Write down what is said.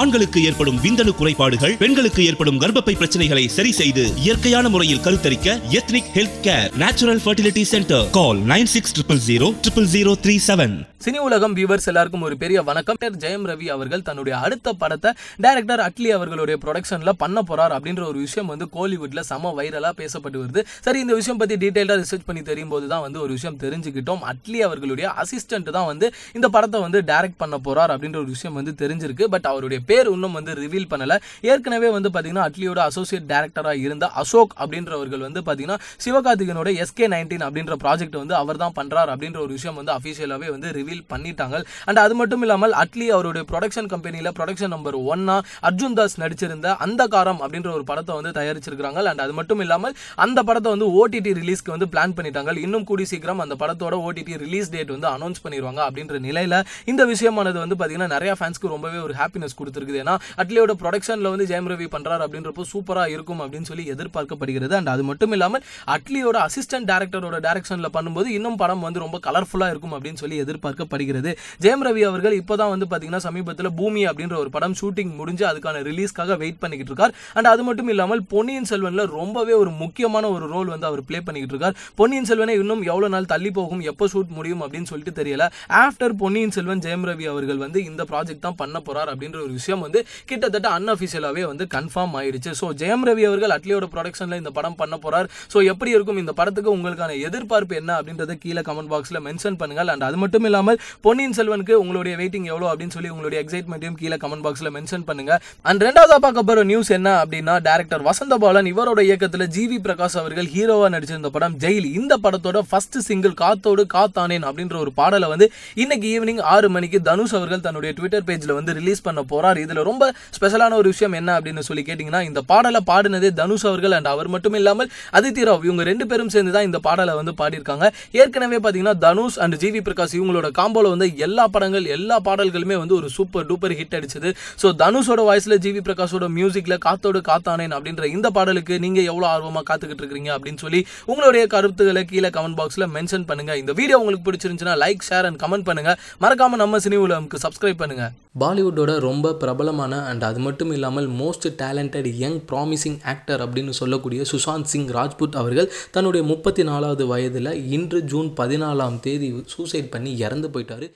ஆண்களுக்கு ஏற்படும் விந்தணு குறைபாடுகள் பெண்களுக்கு ஏற்படும் கர்ப்பப்பை பிரச்சனைகளை சரி செய்து இயற்கையான முறையில் கருத்தரிக்க ethnic health care natural fertility centre call nine six triple zero triple zero three seven Cini Ulagam viewers எல்லாருக்கும் ஒரு பெரிய வணக்கம் ஜெயம் ரவி அவர்கள் தன்னுடைய அடுத்த படத்தை டைரக்டர் அட்லி அவர்களுடைய ப்ரொடக்ஷன்ல பண்ண போறார் அப்படின்ற ஒரு விஷயம் வந்து கோலிவுட்ல சம வைரலா பேசப்பட்டு வருது சரி இந்த விஷயம் பத்தி டீட்டெயிலாக ரிசர்ச் பண்ணி தெரியும் போது தான் வந்து ஒரு விஷயம் தெரிஞ்சுக்கிட்டோம் அட்லி அவர்களுடைய அசிஸ்டன்ட் தான் வந்து இந்த படத்தை வந்து டைரக்ட் பண்ண போறார் அப்படின்ற ஒரு விஷயம் வந்து தெரிஞ்சிருக்கு பட் அவருடைய பேர் இன்னும் வந்து ரிவீல் பண்ணலை ஏற்கனவே வந்து பார்த்தீங்கன்னா அட்லியோட அசோசியேட் டேரக்டராக இருந்த அசோக் அப்படின்றவர்கள் வந்து பார்த்தீங்கன்னா சிவகார்த்திகனோட எஸ்கே நைன்டீன் அப்படின்ற ப்ராஜெக்ட் வந்து அவர் தான் பண்ணுறார் அப்படின்ற ஒரு விஷயம் வந்து அஃபீஷியலாகவே வந்து ரிவீல் பண்ணிட்டாங்க அண்ட் அது மட்டும் இல்லாமல் அட்லி அவருடைய ப்ரொடக்ஷன் கம்பெனியில் ப்ரொடக்ஷன் நம்பர் ஒன்னா அர்ஜுன் தாஸ் நடிச்சிருந்த அந்த காரம் அப்படின்ற ஒரு படத்தை வந்து தயாரிச்சிருக்கிறாங்க அண்ட் அது மட்டும் இல்லாமல் அந்த படத்தை வந்து ஓடிடி ரிலீஸ்க்கு வந்து பிளான் பண்ணிட்டாங்க இன்னும் கூடி சீக்கிரம் அந்த படத்தோட ஓடிடி ரிலீஸ் டேட் வந்து அனௌன்ஸ் பண்ணிடுவாங்க அப்படின்ற நிலையில் இந்த விஷயமானது வந்து பார்த்தீங்கன்னா நிறைய ஃபேன்ஸ்க்கு ரொம்பவே ஒரு ஹாப்பினஸ் கொடுத்து கொடுத்துருக்குது ஏன்னா அட்லியோட ப்ரொடக்ஷனில் வந்து ஜெயம் ரவி பண்ணுறாரு அப்படின்றப்போ சூப்பராக இருக்கும் அப்படின்னு சொல்லி எதிர்பார்க்கப்படுகிறது அண்ட் அது மட்டும் இல்லாமல் அட்லியோட அசிஸ்டன்ட் டேரக்டரோட டேரக்ஷனில் பண்ணும்போது இன்னும் படம் வந்து ரொம்ப கலர்ஃபுல்லாக இருக்கும் அப்படின்னு சொல்லி எதிர்பார்க்கப்படுகிறது ஜெயம் ரவி அவர்கள் இப்போ தான் வந்து பார்த்தீங்கன்னா சமீபத்தில் பூமி அப்படின்ற ஒரு படம் ஷூட்டிங் முடிஞ்சு அதுக்கான ரிலீஸ்க்காக வெயிட் பண்ணிக்கிட்டு இருக்கார் அண்ட் அது மட்டும் இல்லாமல் பொன்னியின் செல்வனில் ரொம்பவே ஒரு முக்கியமான ஒரு ரோல் வந்து அவர் ப்ளே பண்ணிக்கிட்டு இருக்கார் பொன்னியின் செல்வனை இன்னும் எவ்வளோ நாள் தள்ளி போகும் எப்போ ஷூட் முடியும் அப்படின்னு சொல்லிட்டு தெரியல ஆஃப்டர் பொன்னியின் செல்வன் ஜெயம் ரவி அவர்கள் வந்து இந்த ப்ராஜெக்ட் தான் பண்ண போறார் அப்படின்ற ஒரு விஷயம் வந்து கிட்டத்தட்ட அன்அஃபிஷியலாகவே வந்து கன்ஃபார்ம் ஆயிடுச்சு ஸோ ஜெயம் ரவி அவர்கள் அட்லியோட ப்ரொடக்ஷனில் இந்த படம் பண்ண போகிறார் ஸோ எப்படி இருக்கும் இந்த படத்துக்கு உங்களுக்கான எதிர்பார்ப்பு என்ன அப்படின்றத கீழே கமெண்ட் பாக்ஸில் மென்ஷன் பண்ணுங்கள் அண்ட் அது மட்டும் இல்லாமல் பொன்னியின் செல்வனுக்கு உங்களுடைய வெயிட்டிங் எவ்வளோ அப்படின்னு சொல்லி உங்களுடைய எக்ஸைட்மெண்ட்டையும் கீழே கமெண்ட் பாக்ஸில் மென்ஷன் பண்ணுங்கள் அண்ட் ரெண்டாவது பார்க்க போகிற நியூஸ் என்ன அப்படின்னா டேரக்டர் வசந்தபாலன் இவரோட இயக்கத்தில் ஜிவி பிரகாஷ் அவர்கள் ஹீரோவாக நடிச்சிருந்த படம் ஜெயில் இந்த படத்தோட ஃபர்ஸ்ட் சிங்கிள் காத்தோடு காத்தானேன் அப்படின்ற ஒரு பாடலை வந்து இன்னைக்கு ஈவினிங் ஆறு மணிக்கு தனுஷ் அவர்கள் தன்னுடைய ட்விட்டர் பேஜில் வந்து ரிலீஸ் பண்ண போகிறார் பாடுறாரு இதில் ரொம்ப ஸ்பெஷலான ஒரு விஷயம் என்ன அப்படின்னு சொல்லி கேட்டிங்கன்னா இந்த பாடலை பாடினதே தனுஷ் அவர்கள் அண்ட் அவர் மட்டும் இல்லாமல் அதித்தி ராவ் இவங்க ரெண்டு பேரும் சேர்ந்து தான் இந்த பாடலை வந்து பாடியிருக்காங்க ஏற்கனவே பார்த்தீங்கன்னா தனுஷ் அண்ட் ஜிவி பிரகாஷ் இவங்களோட காம்போல வந்து எல்லா படங்கள் எல்லா பாடல்களுமே வந்து ஒரு சூப்பர் டூப்பர் ஹிட் அடிச்சது ஸோ தனுஷோட வாய்ஸ்ல ஜிவி பிரகாஷோட மியூசிக்கில் காத்தோடு காத்தானேன் அப்படின்ற இந்த பாடலுக்கு நீங்க எவ்வளோ ஆர்வமாக காத்துக்கிட்டு இருக்கீங்க அப்படின்னு சொல்லி உங்களுடைய கருத்துக்களை கீழே கமெண்ட் பாக்ஸில் மென்ஷன் பண்ணுங்க இந்த வீடியோ உங்களுக்கு பிடிச்சிருந்துச்சுன்னா லைக் ஷேர் அண்ட் கமெண்ட் பண்ணுங்க மறக்காமல் நம்ம சினி உலகம்க்கு சப்ஸ்கிரைப் பண்ணுங்க பாலிவுட்டோட ரொம்ப பிரபலமான அண்ட் அது மட்டும் இல்லாமல் most talented young promising actor அப்படின்னு சொல்லக்கூடிய சுஷாந்த் சிங் ராஜ்புத் அவர்கள் தன்னுடைய முப்பத்தி நாலாவது வயதில் இன்று ஜூன் பதினாலாம் தேதி சூசைட் பண்ணி இறந்து போயிட்டார்